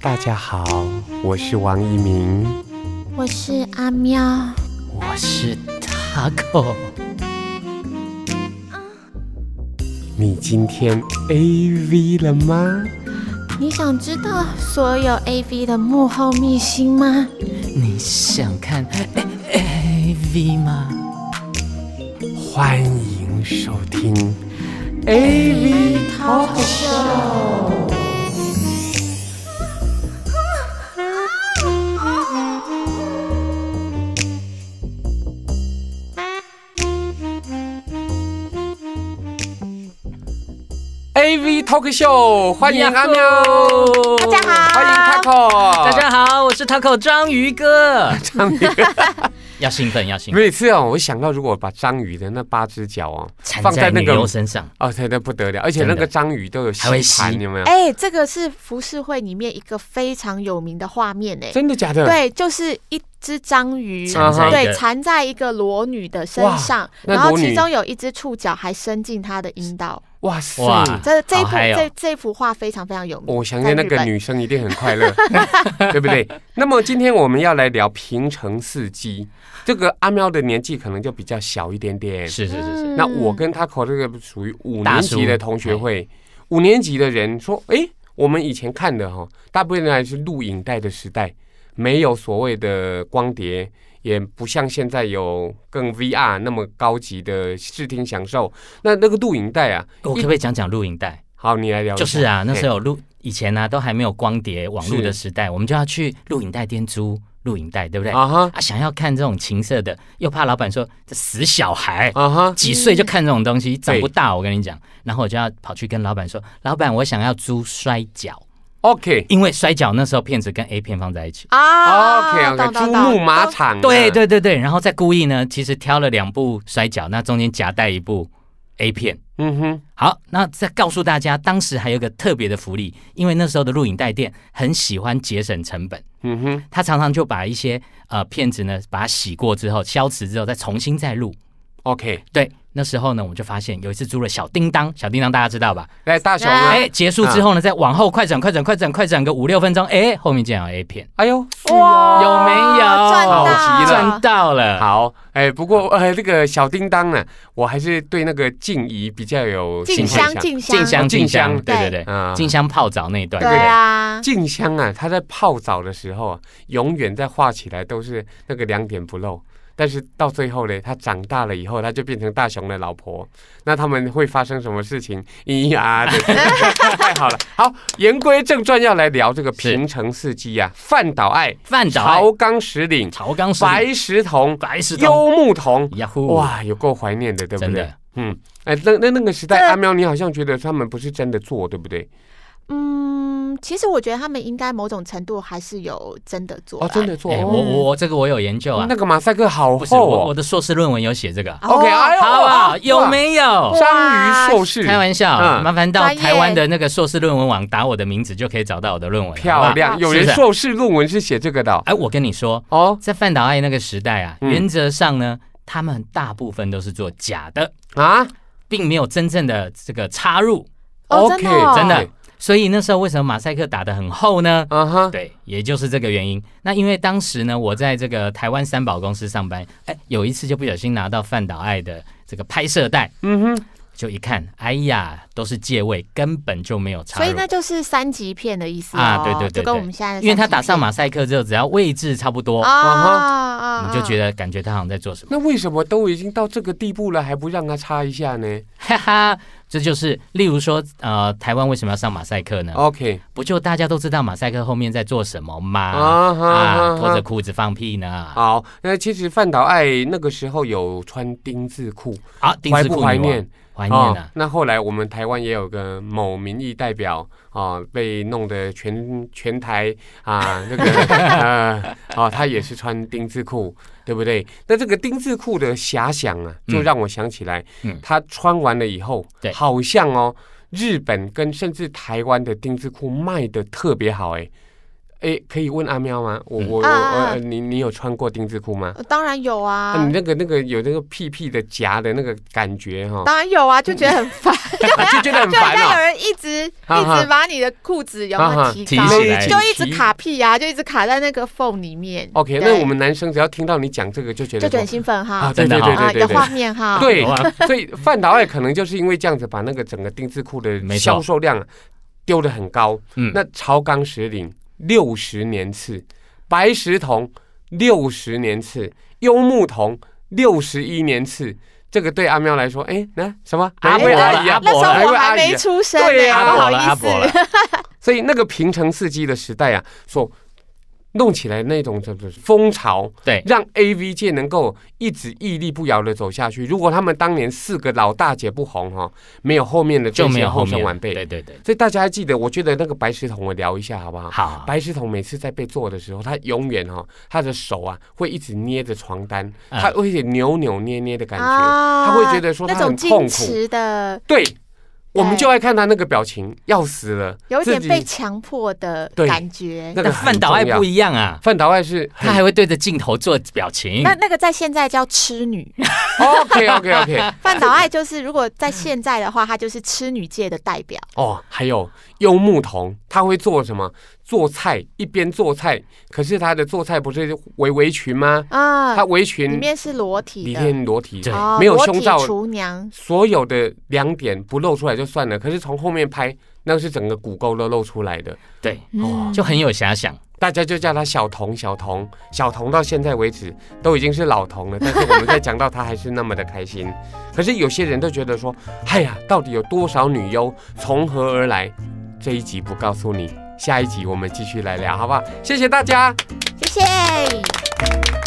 大家好，我是王一鸣，我是阿喵，我是 Taco。你今天 AV 了吗？你想知道所有 AV 的幕后秘辛吗？你想看 AV 吗？欢迎收听 AV Talk Show。AV Talk Show，欢迎阿喵，大家好，欢迎 Taco，大家好，我是 Taco 章鱼哥，章鱼哥。要兴奋，要兴奋，每次哦，我想到如果把章鱼的那八只脚哦，缠在那个牛身上，哦，缠的不得了，而且那个章鱼都有还会有没有？哎，这个是浮世绘里面一个非常有名的画面，哎，真的假的？对，就是一只章鱼，对，缠在一个裸女的身上，然后其中有一只触角还伸进她的阴道。哇塞，这这这这幅画非常非常有名。我想信那个女生一定很快乐，对不对？那么今天我们要来聊《平成四季》。这个阿喵的年纪可能就比较小一点点。是是是是。那我跟他考这个属于五年级的同学会，五年级的人说，哎，我们以前看的哈，大部分还是录影带的时代，没有所谓的光碟。也不像现在有更 VR 那么高级的视听享受。那那个录影带啊，我可不可以讲讲录影带？好，你来聊。就是啊，那时候录以前呢，都还没有光碟、网络的时代，我们就要去录影带店租录影带，对不对？啊哈！想要看这种情色的，又怕老板说这死小孩啊哈，几岁就看这种东西，长不大。我跟你讲，然后我就要跑去跟老板说，老板，我想要租摔跤。OK，因为摔跤那时候片子跟 A 片放在一起啊，OK，啊，去木马场，对对对对，然后再故意呢，其实挑了两部摔跤，那中间夹带一部 A 片，嗯哼，好，那再告诉大家，当时还有个特别的福利，因为那时候的录影带店很喜欢节省成本，嗯哼，他常常就把一些呃片子呢，把它洗过之后，消磁之后再重新再录，OK，对。那时候呢，我们就发现有一次租了《小叮当》，小叮当大家知道吧？哎，大雄。哎，结束之后呢，再往后快转快转快转快转个五六分钟，哎，后面竟然有 A 片！哎呦，哇，有没有？赚到了，赚到了。好，哎，不过呃，那个小叮当呢，我还是对那个静怡比较有静香，静香，静香，对对对，静香泡澡那一段。对啊，静香啊，她在泡澡的时候，永远在画起来都是那个两点不漏。但是到最后呢，他长大了以后，他就变成大雄的老婆。那他们会发生什么事情？咿呀、啊 对太好了，好言归正传，要来聊这个平城四姬啊，饭岛爱、饭岛、朝纲石岭、朝纲石、白石桐，白石、幽木桐。哇，有够怀念的，对不对？嗯，哎，那那那个时代，阿喵，你好像觉得他们不是真的做，对不对？嗯。其实我觉得他们应该某种程度还是有真的做，哦，真的做。我我这个我有研究啊，那个马赛克好厚是我的硕士论文有写这个。OK，好好，有没有？章鱼硕士，开玩笑，麻烦到台湾的那个硕士论文网打我的名字，就可以找到我的论文。漂亮，有人硕士论文是写这个的。哎，我跟你说哦，在范·岛爱那个时代啊，原则上呢，他们大部分都是做假的啊，并没有真正的这个插入。OK，真的。所以那时候为什么马赛克打得很厚呢？嗯哼，对，也就是这个原因。那因为当时呢，我在这个台湾三宝公司上班，哎，有一次就不小心拿到范岛爱的这个拍摄带，嗯哼，就一看，哎呀，都是借位，根本就没有插。所以那就是三级片的意思啊，对对对，就跟我们现在，因为他打上马赛克之后，只要位置差不多，啊你就觉得感觉他好像在做什么。那为什么都已经到这个地步了，还不让他插一下呢？哈哈，这就是，例如说，呃，台湾为什么要上马赛克呢？OK，不就大家都知道马赛克后面在做什么吗？啊哈，脱着裤子放屁呢。好，那其实范岛爱那个时候有穿丁字裤啊，丁字裤，怀念，怀念啊。那后来我们台湾也有个某民意代表啊，被弄得全全台啊，那个。啊，他也是穿丁字裤，对不对？那这个丁字裤的遐想啊，就让我想起来，他穿完了以后，好像哦，日本跟甚至台湾的丁字裤卖的特别好，哎。哎，可以问阿喵吗？我我我，你你有穿过丁字裤吗？当然有啊。你那个那个有那个屁屁的夹的那个感觉哈？当然有啊，就觉得很烦，就觉得很白了。就有人一直一直把你的裤子有没有提起来，就一直卡屁呀，就一直卡在那个缝里面。OK，那我们男生只要听到你讲这个，就觉得就很兴奋哈，对对对对对，画面哈。对，所以范导也可能就是因为这样子，把那个整个丁字裤的销售量丢的很高。嗯，那超纲石领。六十年次，白石铜，六十年次，幽木铜，六十一年次。这个对阿喵来说，哎，那什么？阿伯阿姨了，阿伯还没出生，对阿伯了，阿伯了。所以那个平成四季的时代啊，说。弄起来那种就是风潮，对，让 A V 界能够一直屹立不摇的走下去。如果他们当年四个老大姐不红哈，没有后面的就没有后生晚辈，对对对。所以大家还记得，我觉得那个白石桶我聊一下好不好？好。白石桶每次在被做的时候，他永远哈，他的手啊会一直捏着床单，他会且扭扭捏捏的感觉，他会觉得说他很痛苦的对。我们就爱看他那个表情，要死了，有点被强迫的感觉。那个范导爱不一样啊，范导爱是他还会对着镜头做表情。那那个在现在叫痴女。OK OK OK，范导爱就是如果在现在的话，他就是痴女界的代表。哦，还有幽木童，他会做什么？做菜一边做菜，可是她的做菜不是围围裙吗？啊，她围裙里面是裸体，里面裸体，对，没有胸罩。厨娘所有的两点不露出来就算了，可是从后面拍，那是整个骨沟都露出来的，对，哦，就很有遐想。大家就叫她小童，小童，小童到现在为止都已经是老童了，但是我们在讲到她还是那么的开心。可是有些人都觉得说，哎呀，到底有多少女优从何而来？这一集不告诉你。下一集我们继续来聊，好不好？谢谢大家，谢谢。